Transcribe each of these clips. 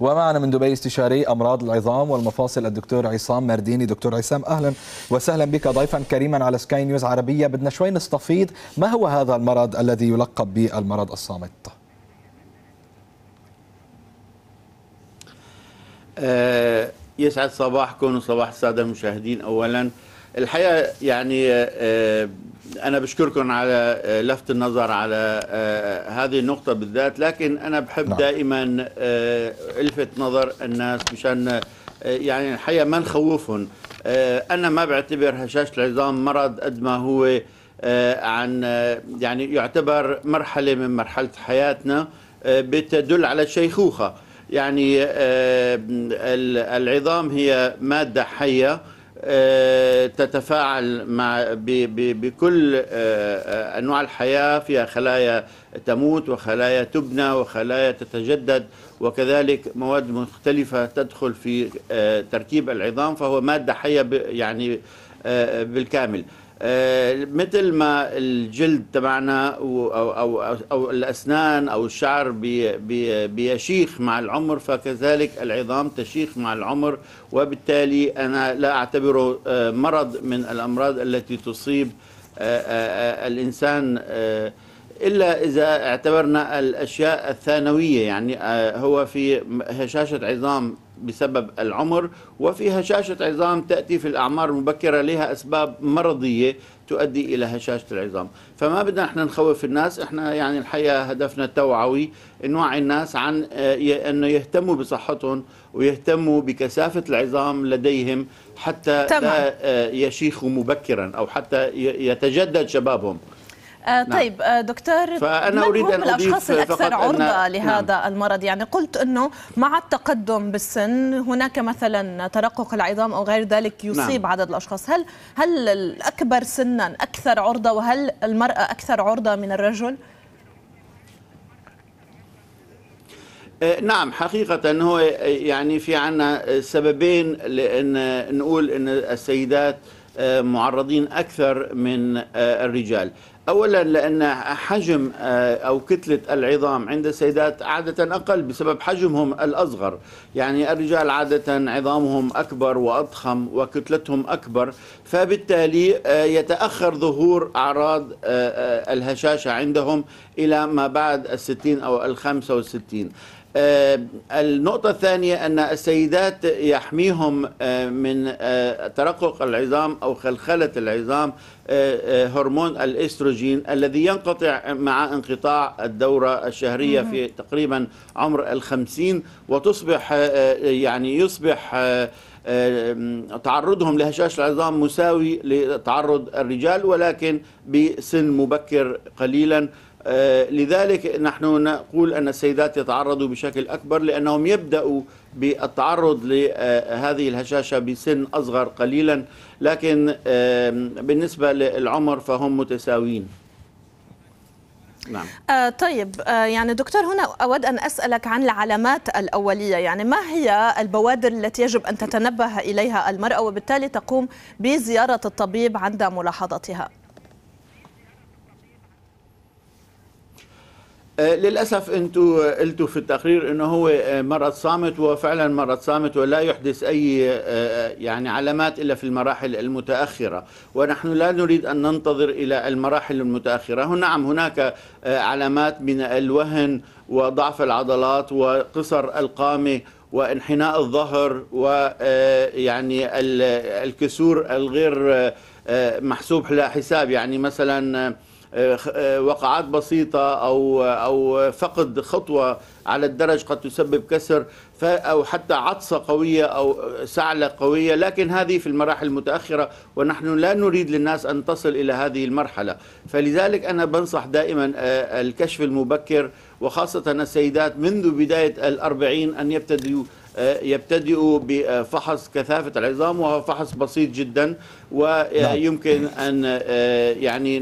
ومعنا من دبي استشاري امراض العظام والمفاصل الدكتور عصام مرديني دكتور عصام اهلا وسهلا بك ضيفا كريما على سكاي نيوز عربيه بدنا شوي نستفيض ما هو هذا المرض الذي يلقب بالمرض الصامت آه، يسعد صباحكم وصباح الساده المشاهدين اولا الحقيقه يعني آه، آه، أنا بشكركم على آه، لفت النظر على آه، هذه النقطة بالذات لكن أنا بحب نعم. دائما آه، ألفت نظر الناس مشان يعني الحقيقة ما نخوفهم أنا ما بعتبر هشاشة العظام مرض قد ما هو عن يعني يعتبر مرحلة من مرحلة حياتنا بتدل على شيخوخة يعني العظام هي مادة حية آه، تتفاعل مع بكل آه، آه، انواع الحياه فيها خلايا تموت وخلايا تبنى وخلايا تتجدد وكذلك مواد مختلفه تدخل في تركيب العظام فهو ماده حيه يعني بالكامل آه، مثل ما الجلد تبعنا أو, أو, أو, أو الأسنان أو الشعر بي بي بيشيخ مع العمر فكذلك العظام تشيخ مع العمر وبالتالي أنا لا أعتبره آه، مرض من الأمراض التي تصيب آه، الإنسان إلا إذا اعتبرنا الأشياء الثانوية يعني هو في هشاشة عظام بسبب العمر وفي هشاشة عظام تأتي في الأعمار المبكرة لها أسباب مرضية تؤدي إلى هشاشة العظام فما بدنا احنا نخوف الناس احنا يعني الحقيقة هدفنا التوعوي نوعي الناس عن آه، أنه يهتموا بصحتهم ويهتموا بكثافة العظام لديهم حتى تمام. لا آه، يشيخوا مبكرا أو حتى يتجدد شبابهم آه نعم. طيب نعم. دكتور فأنا أريد أن الأشخاص الأكثر عرضة نعم. لهذا نعم. المرض يعني قلت أنه مع التقدم بالسن هناك مثلا ترقق العظام أو غير ذلك نعم. يصيب نعم. عدد الأشخاص هل هل الأكبر سنا أكثر عرضة وهل المرأة أكثر عرضة من الرجل؟ آه، نعم حقيقة هو يعني في عنا سببين لأن نقول أن السيدات آه، معرضين أكثر من الرجال اولا لان حجم آه، او كتله العظام عند السيدات عاده اقل بسبب حجمهم الاصغر يعني الرجال عاده عظامهم اكبر واضخم وكتلتهم اكبر فبالتالي آه، يتاخر ظهور اعراض آه، الهشاشه عندهم الى ما بعد الستين او الخمسه والستين آه، النقطة الثانية أن السيدات يحميهم آه، من آه، ترقق العظام أو خلخلة العظام هرمون الاستروجين الذي ينقطع مع انقطاع الدورة الشهرية في تقريبا عمر الخمسين وتصبح يعني يصبح تعرضهم لهشاشة العظام مساوي لتعرض الرجال ولكن بسن مبكر قليلا آه، لذلك نحن نقول أن السيدات يتعرضوا بشكل أكبر لأنهم يبدأوا بالتعرض لهذه الهشاشة بسن أصغر قليلا لكن آه، بالنسبة للعمر فهم متساويين نعم. آه طيب آه يعني دكتور هنا أود أن أسألك عن العلامات الأولية يعني ما هي البوادر التي يجب أن تتنبه إليها المرأة وبالتالي تقوم بزيارة الطبيب عند ملاحظتها آه، للاسف انتم آه، قلتوا في التقرير انه هو آه، مرض صامت وفعلا مرض صامت ولا يحدث اي يعني علامات الا في المراحل المتاخره ونحن لا نريد ان ننتظر الى المراحل المتاخره نعم هناك علامات من الوهن وضعف العضلات وقصر القامه وانحناء الظهر ويعني الكسور الغير محسوب لا حساب يعني مثلا آه، آه، وقعات بسيطة أو أو فقد خطوة على الدرج قد تسبب كسر أو حتى عطسة قوية أو سعلة قوية لكن هذه في المراحل المتأخرة ونحن لا نريد للناس أن تصل إلى هذه المرحلة فلذلك أنا بنصح دائما آه، الكشف المبكر وخاصة السيدات منذ بداية الأربعين أن يبتدئوا آه، يبتدئ بفحص كثافة العظام وهو فحص بسيط جدا نعم. ويمكن أن آه، يعني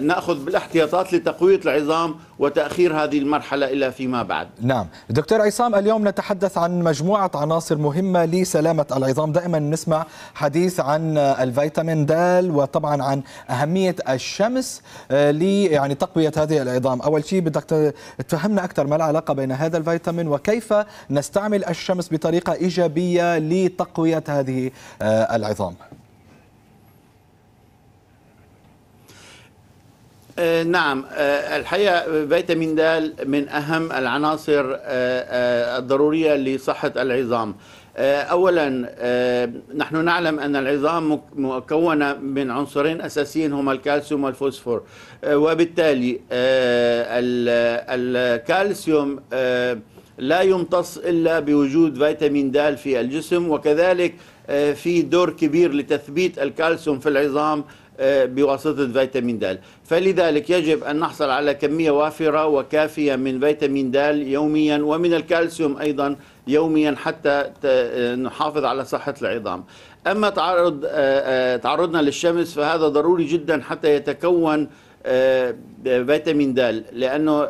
نأخذ بالاحتياطات لتقوية العظام وتأخير هذه المرحلة إلى فيما بعد نعم دكتور عصام اليوم نتحدث عن مجموعة عناصر مهمة لسلامة العظام دائما نسمع حديث عن الفيتامين د وطبعا عن أهمية الشمس آه، لي يعني تقوية هذه العظام أول شيء بدك تفهمنا أكثر ما العلاقة بين هذا الفيتامين وكيف نستعمل الشمس بطريقة إيجابية لتقوية هذه آه، العظام آه، نعم آه، الحقيقة فيتامين د من أهم العناصر آه، الضرورية لصحة العظام اولا نحن نعلم ان العظام مكونه من عنصرين اساسيين هما الكالسيوم والفوسفور وبالتالي الكالسيوم لا يمتص الا بوجود فيتامين د في الجسم وكذلك في دور كبير لتثبيت الكالسيوم في العظام آه، بواسطة فيتامين د فلذلك يجب أن نحصل على كمية وافرة وكافية من فيتامين د يوميا ومن الكالسيوم أيضا يوميا حتى آه، نحافظ على صحة العظام أما تعرض آه، تعرضنا للشمس فهذا ضروري جدا حتى يتكون فيتامين د لأنه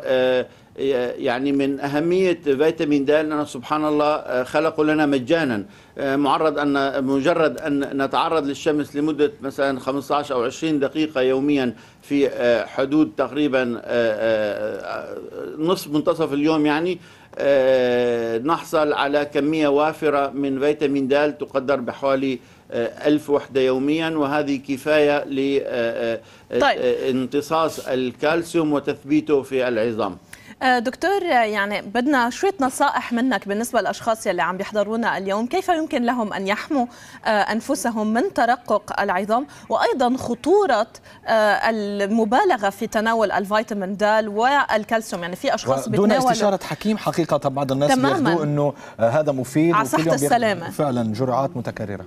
يعني من أهمية فيتامين د لأنه سبحان الله آه، خلقه لنا مجانا آه، معرض أن مجرد أن نتعرض للشمس لمدة مثلا 15 أو 20 دقيقة يوميا في آه، حدود تقريبا نصف منتصف اليوم يعني نحصل على كمية وافرة من فيتامين د تقدر بحوالي ألف وحدة يوميا وهذه كفاية لامتصاص طيب. الكالسيوم وتثبيته في العظام آه، دكتور آه، يعني بدنا شوية نصائح منك بالنسبة للأشخاص يلي عم بيحضرونا اليوم كيف يمكن لهم أن يحموا آه، أنفسهم من ترقق العظام وأيضا خطورة المبالغة في تناول الفيتامين د والكالسيوم يعني في أشخاص دون استشارة حكيم حقيقة بعض الناس بياخذوا أنه هذا مفيد على صحة السلامة فعلا جرعات متكررة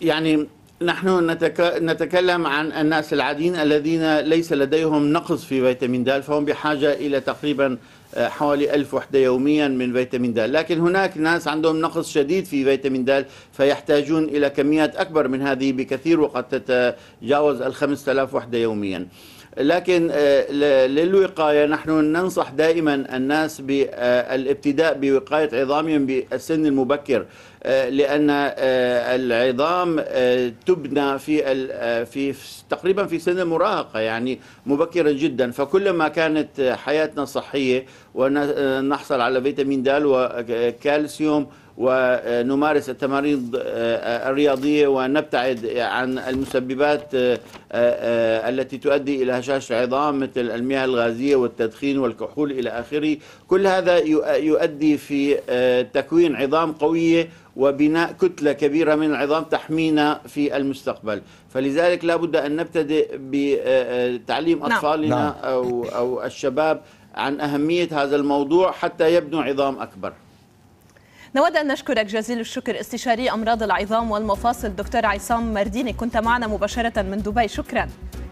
يعني نحن نتكلم عن الناس العاديين الذين ليس لديهم نقص في فيتامين د فهم بحاجة إلى تقريبا آه، حوالي ألف وحدة يوميا من فيتامين د لكن هناك ناس عندهم نقص شديد في فيتامين د فيحتاجون إلى كميات أكبر من هذه بكثير وقد تتجاوز الخمسة آلاف وحدة يوميا لكن آه، للوقاية نحن ننصح دائما الناس بالابتداء آه، بوقاية عظامهم بالسن المبكر آه، لأن العظام تبنى في في تقريبا في سن المراهقة يعني مبكرا جدا فكلما كانت حياتنا صحية ونحصل على فيتامين د وكالسيوم ونمارس التمارين آه، آه، الرياضية ونبتعد عن المسببات آه، التي تؤدي إلى هشاشة العظام مثل المياه الغازية والتدخين والكحول إلى آخره كل هذا يؤدي في تكوين عظام قوية وبناء كتلة كبيرة من العظام تحمينا في المستقبل فلذلك لا بد أن نبتدئ بتعليم نعم. أطفالنا نعم. أو الشباب عن أهمية هذا الموضوع حتى يبنوا عظام أكبر نود أن نشكرك جزيل الشكر استشاري أمراض العظام والمفاصل دكتور عصام مرديني كنت معنا مباشرة من دبي شكرا